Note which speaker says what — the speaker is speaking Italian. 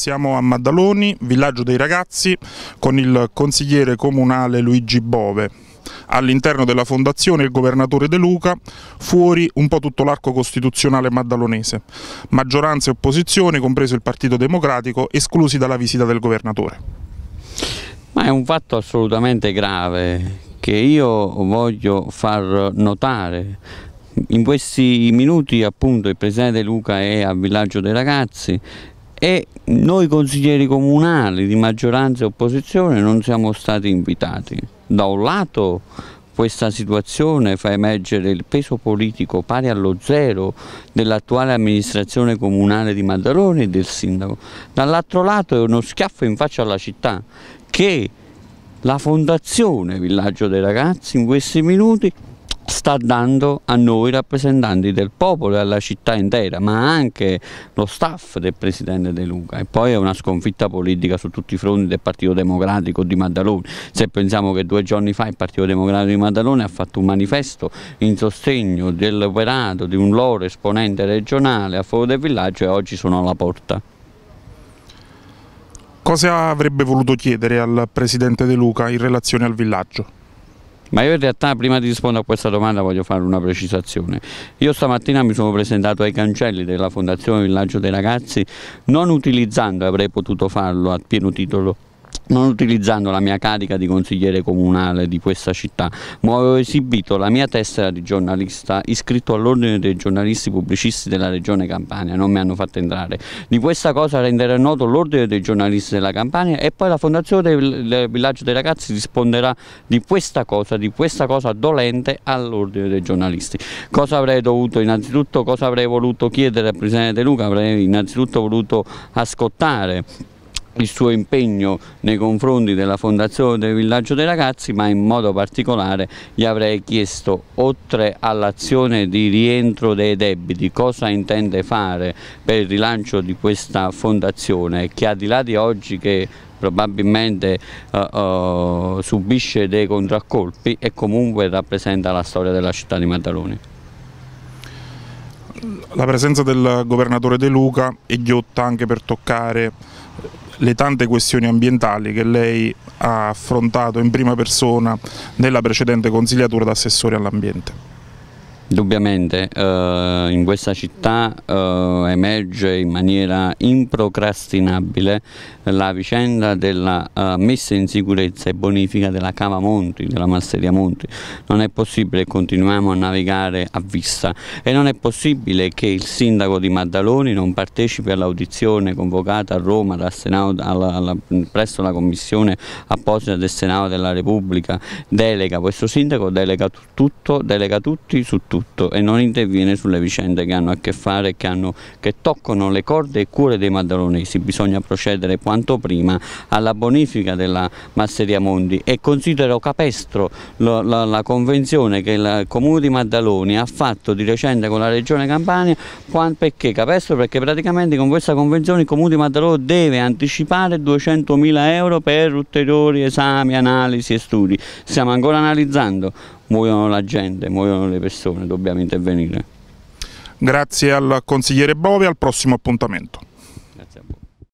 Speaker 1: Siamo a Maddaloni, villaggio dei ragazzi, con il consigliere comunale Luigi Bove. All'interno della fondazione il governatore De Luca, fuori un po' tutto l'arco costituzionale maddalonese, maggioranza e opposizione, compreso il Partito Democratico, esclusi dalla visita del governatore.
Speaker 2: Ma è un fatto assolutamente grave che io voglio far notare in questi minuti appunto il Presidente De Luca è a Villaggio dei Ragazzi e noi consiglieri comunali di maggioranza e opposizione non siamo stati invitati. Da un lato questa situazione fa emergere il peso politico pari allo zero dell'attuale amministrazione comunale di Maddaloni e del sindaco, dall'altro lato è uno schiaffo in faccia alla città che la fondazione Villaggio dei Ragazzi in questi minuti sta dando a noi rappresentanti del popolo e alla città intera, ma anche lo staff del Presidente De Luca. E poi è una sconfitta politica su tutti i fronti del Partito Democratico di Maddaloni. Se pensiamo che due giorni fa il Partito Democratico di Maddaloni ha fatto un manifesto in sostegno dell'operato di un loro esponente regionale a favore del villaggio e oggi sono alla porta.
Speaker 1: Cosa avrebbe voluto chiedere al Presidente De Luca in relazione al
Speaker 2: villaggio? Ma io in realtà prima di rispondere a questa domanda voglio fare una precisazione. Io stamattina mi sono presentato ai cancelli della Fondazione Villaggio dei Ragazzi non utilizzando, avrei potuto farlo a pieno titolo, non utilizzando la mia carica di consigliere comunale di questa città, ma avevo esibito la mia tessera di giornalista iscritto all'ordine dei giornalisti pubblicisti della regione Campania, non mi hanno fatto entrare. Di questa cosa renderà noto l'ordine dei giornalisti della Campania e poi la fondazione del villaggio dei ragazzi risponderà di questa cosa, di questa cosa dolente all'ordine dei giornalisti. Cosa avrei dovuto innanzitutto, cosa avrei voluto chiedere al Presidente De Luca? Avrei innanzitutto voluto ascoltare il suo impegno nei confronti della Fondazione del Villaggio dei Ragazzi, ma in modo particolare gli avrei chiesto, oltre all'azione di rientro dei debiti, cosa intende fare per il rilancio di questa fondazione che al di là di oggi che probabilmente uh, uh, subisce dei contraccolpi e comunque rappresenta la storia della città di Maddaloni.
Speaker 1: La presenza del governatore De Luca è ghiotta anche per toccare le tante questioni ambientali che lei ha affrontato in prima persona nella precedente consigliatura d'assessore all'ambiente.
Speaker 2: Indubbiamente, eh, in questa città eh, emerge in maniera improcrastinabile la vicenda della eh, messa in sicurezza e bonifica della Cava Monti, della Masseria Monti. Non è possibile che continuiamo a navigare a vista e non è possibile che il sindaco di Maddaloni non partecipi all'audizione convocata a Roma Senato, alla, alla, presso la commissione apposita del Senato della Repubblica. Delega questo sindaco, delega tutto, delega tutti su tutto tutto e non interviene sulle vicende che hanno a che fare, che, hanno, che toccano le corde e cure dei maddalonesi. Bisogna procedere quanto prima alla bonifica della Masseria Mondi e considero capestro la, la, la convenzione che il Comune di Maddaloni ha fatto di recente con la Regione Campania perché capestro? Perché praticamente con questa convenzione il Comune di Maddaloni deve anticipare 200.000 euro per ulteriori esami, analisi e studi. Stiamo ancora analizzando muoiono la gente, muoiono le persone, dobbiamo intervenire.
Speaker 1: Grazie al consigliere Bovi, al prossimo appuntamento.